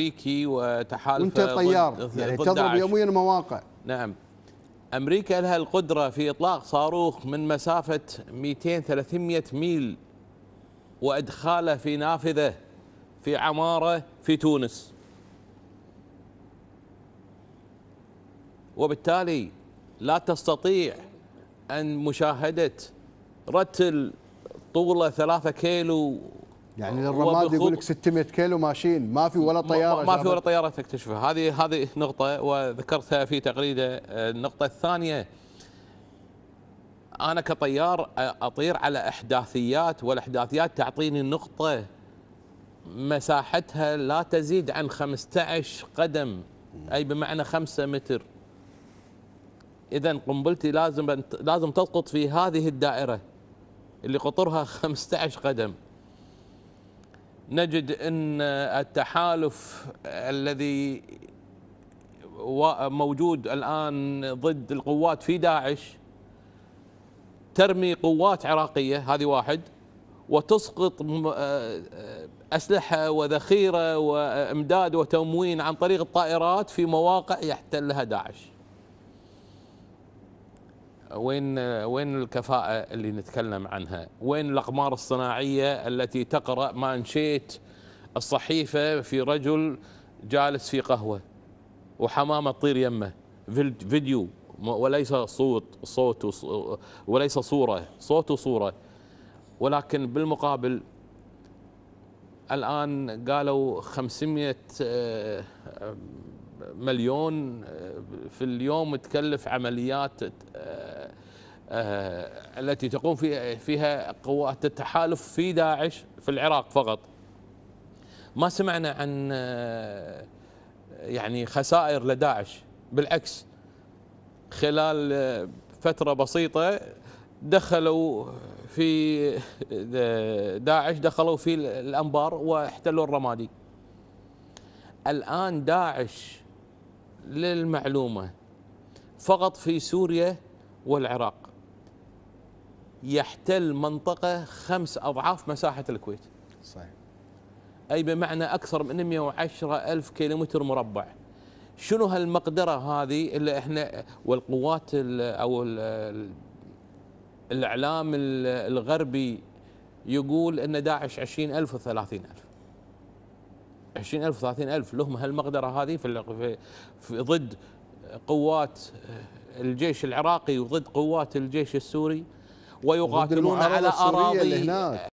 امريكي وتحالف وانت طيار يعني تضرب يوميا مواقع نعم امريكا لها القدره في اطلاق صاروخ من مسافه 200 300 ميل وادخاله في نافذه في عماره في تونس وبالتالي لا تستطيع ان مشاهده رتل طوله 3 كيلو يعني للرماد يقول لك 600 كيلو ماشيين ما في ولا طياره ما في ولا طياره تكتشفها هذه هذه نقطه وذكرتها في تغريده آه، النقطه الثانيه انا كطيار آه، اطير على احداثيات والاحداثيات تعطيني نقطه مساحتها لا تزيد عن 15 قدم اي بمعنى 5 متر اذا قنبلتي لازم لازم تسقط في هذه الدائره اللي قطرها 15 قدم نجد ان التحالف الذي موجود الان ضد القوات في داعش ترمي قوات عراقيه هذه واحد وتسقط آه، آه، اسلحه وذخيره وامداد وتموين عن طريق الطائرات في مواقع يحتلها داعش وين وين الكفاءه اللي نتكلم عنها وين الاقمار الصناعيه التي تقرا مانشيت الصحيفه في رجل جالس في قهوه وحمامه تطير يمه فيديو وليس صوت صوت وليس صوره صوت وصوره ولكن بالمقابل الان قالوا 500 آه، مليون آه، في اليوم تكلف عمليات آه، آه، التي تقوم فيها قوات التحالف في داعش في العراق فقط ما سمعنا عن آه، يعني خسائر لداعش بالعكس خلال آه، فترة بسيطة دخلوا في داعش دخلوا في الأنبار واحتلوا الرمادي الآن داعش للمعلومة فقط في سوريا والعراق يحتل منطقه خمس اضعاف مساحه الكويت. صحيح. اي بمعنى اكثر من 110 الف كيلومتر مربع. شنو هالمقدره هذه اللي احنا والقوات الـ او الـ الاعلام الغربي يقول ان داعش 20000 و30000 20000 30000 لهم هالمقدره هذه في, في ضد قوات الجيش العراقي وضد قوات الجيش السوري ويقاتلون على أراضي